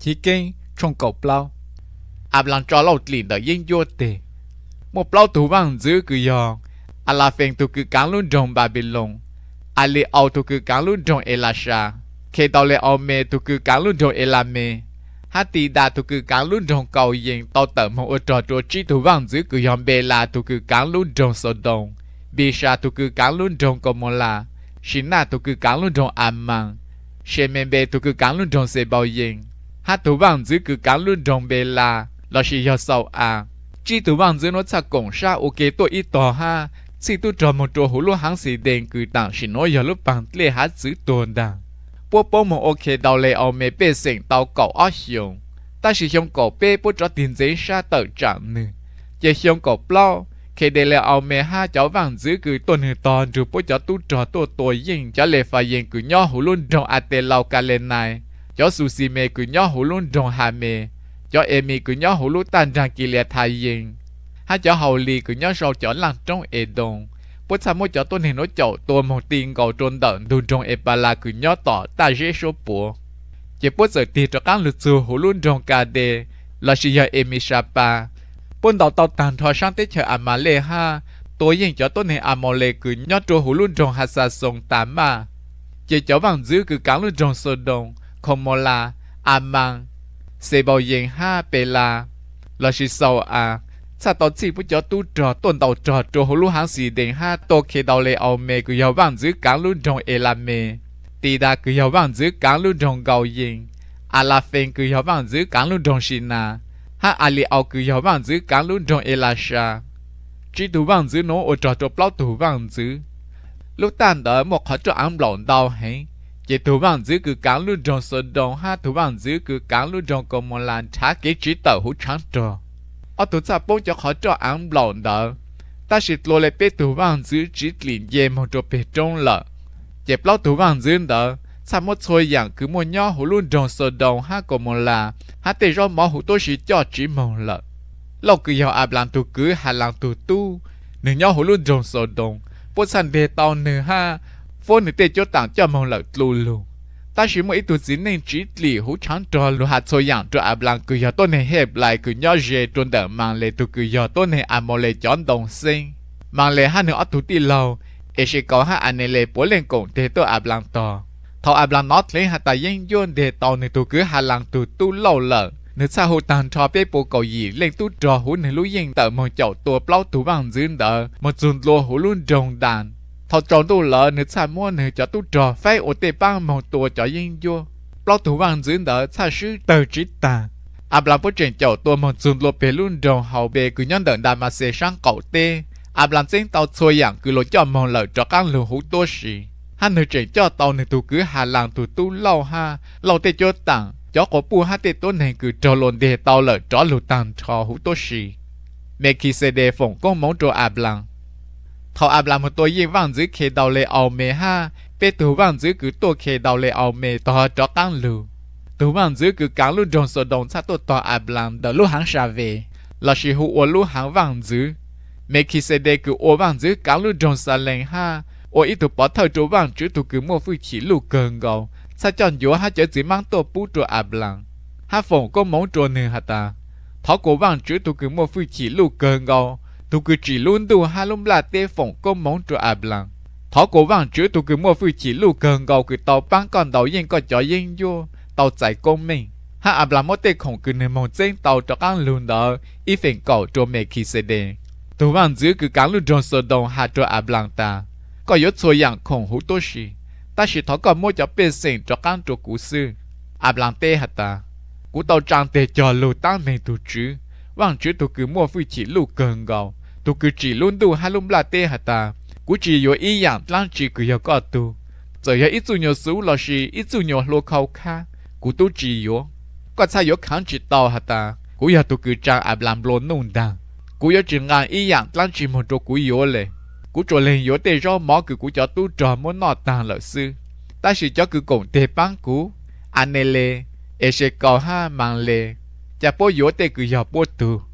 chỉ kinh trong cầu plau áp lan cho lâu tiền đợi yên vô tề một plau thủ bằng giữ cứ yong à là phèn tu cứ cán luôn trong babylon à li ao tu cứ cán luôn trong elasha khi tao lệ ao mê tu cứ cán luôn trong elame hát tì đà tu cứ cán luôn trong cầu yên tao tở mong ở trò trò chi thủ bằng giữ cứ yong bê là tu cứ cán luôn trong sodom bisha tu cứ cán luôn trong comola shina tu cứ cán luôn trong amman shemembe tu cứ cán luôn trong sebao yên hát tú bằng giữ cứ cá luôn đồng bề là là chỉ do sâu à chỉ tú bằng giữ nó chắc cổng sa ok tôi ít tỏ ha chỉ tu trò một chỗ hồ lô hàng xì đèn cứ tặng chỉ nó yếu lúc bằng lê hát giữ tuần đàng bố bố mong ok đào lệ ông mẹ bê sinh tao cậu ở xiong ta chỉ xiong cậu bê bố cho tiền giấy sa tờ chạm nữa chỉ xiong cậu plau khi để lệ ông mẹ ha cháu vàng giữ cứ tuần hư tòn rồi bố cháu tu trò tu tuổi yên cháu lệ phải yên cứ nhỏ hồ luôn trong ate lau cả lên này cho su si mê cứ nhớ hồ luôn trong hà mê cho em mê cứ nhớ hồ luôn tan rằng kỳ lệ thay yên ha cho hầu lì cứ nhớ sau cho lăng trong ê đồng bút sa mô cho tôi nên nói chậu tôi một tiền cầu trôn tận đun trong ê ba là cứ nhớ tỏ ta dễ số bùa chỉ bút giờ tiền cho các lực sư hồ luôn trong cà đê là sự giờ em mê sa ba bún đầu tàu tàn thoa sang tết chờ à mà lê ha tôi yên cho tôi nên à mà lê cứ nhớ trôi hồ luôn trong hà sa sông tám ma chỉ cho vàng giữ cứ cắn luôn trong sơ đồng Komola, Amang, sẽ bảo yên ha bê la. Là sự sâu à, cha tổ chỉ bất giờ tu trò tuần đầu trò trò hồ lũ hàng sĩ đến ha tô khi đầu lệ ao mê cứ yêu vang giữ cán luôn trong ế la mê. Tì đa cứ yêu vang giữ cán luôn trong gạo yên. À la phên cứ yêu vang giữ cán luôn trong xin na. Ha ali ao cứ yêu vang giữ cán luôn trong ế la xa. Chỉ tu vang giữ nó ở trò trò bao tu vang giữ. Lúc tan đỡ một họ cho ăn lộn đau hẹn chỉ thủ bằng dữ cứ cá lưu trong sơ đồng ha thủ bằng dữ cứ cá lưu trong còn một làn thả kế chỉ tàu hú trắng trò ở thủ sa bố cho khó cho ăn lộn đó, ta sẽ lô lệ bế thủ bằng dữ chỉ liền dê một chỗ bề trong lợ chỉ bao thủ bằng dữ đó, sa một thôi dạng cứ một nhỏ hú luôn trong sơ đồng ha còn một là ha tê do mỏ hú tôi sẽ cho chỉ một lợ lâu cứ giàu áp làm tu cứ hà làm tu tu nửa nhỏ hú luôn trong sơ đồng bố sàn đề tàu nửa ha phố nữ tê cho tặng cho mong lợi lù lù ta chỉ mỗi tụ chỉ nên chỉ lì hú chán trò lù hạt soi dạng cho áp lăng cứ giờ tôi này hẹp lại cứ nhớ dễ trốn đỡ mang lệ tụ cứ giờ tôi này à mò lệ chọn đồng sinh mang lệ hai nữ ở tụ tì lâu ế sẽ có hai anh lệ bố lên cổng để tôi áp lăng to thọ áp lăng nót lấy hạt ta yên yôn để tàu nữ tụ cứ hà lăng tụ tu lâu lợ nữ sa hồ tàn trò bê bố cầu gì lên tu trò hú nữ lũ yên tờ mong chậu tua plau tụ bằng dương đỡ một dùn lùa hú luôn trồng đàn thọ tròn tu lợ nửa xa mua nửa cho tu trò phải ổ tê băng một tùa cho yên vô lo thủ bằng dưỡng đỡ xa sư tờ trí tà áp làm bố trình chậu tùa một dùm lộ bề luôn rồng hậu bề cứ nhân đợn đà mà xế sang cậu tê áp làm xin tàu xôi yàng cứ lô cho mong lợ cho các lưu hữu tố sĩ hắn nửa trình cho tàu nửa tù cứ hà làng tu tu lâu ha lâu tê cho tặng cho có bu hát tê tốt này cứ trò lồn đề tàu lợ cho lưu tặng cho hữu tố sĩ mẹ khi xê đề phỏng con mong trò áp làng thảo áp làm một tôi yên vang dưới khề đầu lệ ảo mê ha bê tù vang dưới cứ tôi khề đầu lệ ảo mê tỏ cho tăng lù tù vang dưới cứ cán lu tròn sổ đồng sát tôi tỏ áp làm đỡ lu hắn xa về là sĩ hữu ô lu hắn vang dưới mẹ khi xe đề cứ ô vang dưới cán lu tròn xa lên ha ô ít tụ bỏ thơ chỗ vang chứ tụ cứ mua phu chỉ lu cường gầu sao chọn dúa ha chở dưới mang tôi bú trò áp làm ha phòng có món trò nè hả ta thảo cổ vang chứ tụ cứ mua phu chỉ lu cường gầu tôi cứ chỉ luôn tu hai lông là tê phỏng công món cho à blang thọ cố vàng chữ tôi cứ mua phu chỉ lu cần gầu cứ tàu bán còn tàu yên có cho yên vô tàu chạy công mình ha à blang mất tê không cứ nên mong trên tàu cho ăn luôn đó ít phèn cầu cho mẹ khi xe đen tôi vàng chữ cứ cắn luôn trong sơ đông hạ cho à blang ta có yếu số dạng không hữu tốt gì ta chỉ thọ cổ mua cho bên sinh cho ăn cho cú sư à blang tê hả ta cú tàu trang tê cho lu tăng mình tu chữ vàng chữ tôi cứ mua phu chỉ lu cần gầu tu cứ chỉ luôn tu hai lum là tê hả ta cú chỉ yo ý yam lang chỉ cứ yo có tu giờ yo ít tu nhiều số là gì ít tu nhiều lô khâu kha cú tu chỉ yo có sao yo kháng chỉ tao hả ta cú yo tu cứ trang áp làm lô nung đàng cú yo chỉ ngang ý yam lang chỉ một chỗ cú yo lệ cú chỗ lên yo tê cho mỏ cứ cú cho tu trò muốn nọ tàng lợi sư ta chỉ cho cứ cổng tê băng cú anh lê e sẽ cầu ha mang lê chả bố yo tê cứ yo bố tu